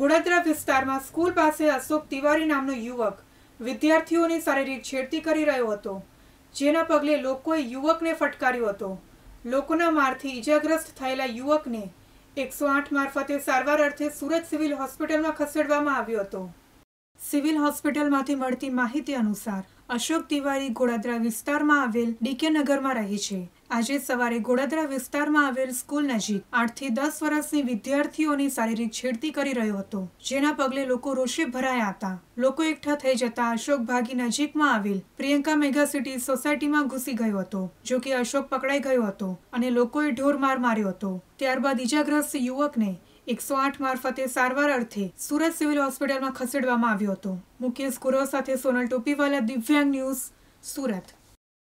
કોડાદરા વિસ્તારમાં સ્કૂલ પાસે અશોક તિવારી નામનો યુવક વિદ્યાર્થીઓની શારીરિક છેડતી કરી રહ્યો હતો જેના પગલે લોકોએ યુવકને ફટકાર્યો હતો લોકોના મારથી ઈજાગ્રસ્ત થયેલા યુવકને એકસો આઠ મારફતે સારવાર અર્થે સુરત સિવિલ હોસ્પિટલમાં ખસેડવામાં આવ્યો હતો સિવિલ હોસ્પિટલમાંથી મળતી માહિતી અનુસાર અશોક તિવારી ગોળાદરા વિસ્તારમાં આવેલ ડીકે નગરમાં રહે છે આજે સવારે ગોળાદરા વિસ્તારમાં આવેલ સ્કૂલ નજીક આઠથી દસ વર્ષની વિદ્યાર્થીઓની શારીરિક છેડતી કરી રહ્યો હતો જેના પગલે લોકો રોષે ભરાયા હતા લોકો એકઠા થઈ જતા અશોક ભાગી નજીકમાં આવેલ પ્રિયંકા મેગા સિટી સોસાયટીમાં ઘૂસી ગયો હતો જો કે અશોક પકડાઈ ગયો હતો અને લોકોએ ઢોર માર માર્યો હતો ત્યારબાદ ઇજાગ્રસ્ત યુવકને એકસો આઠ મારફતે સારવાર અર્થે સુરત સિવિલ હોસ્પિટલમાં ખસેડવામાં આવ્યો હતો મુકેશ ગુરવ સાથે સોનલ ટોપીવાલા દિવ્યાંગ ન્યૂઝ સુરત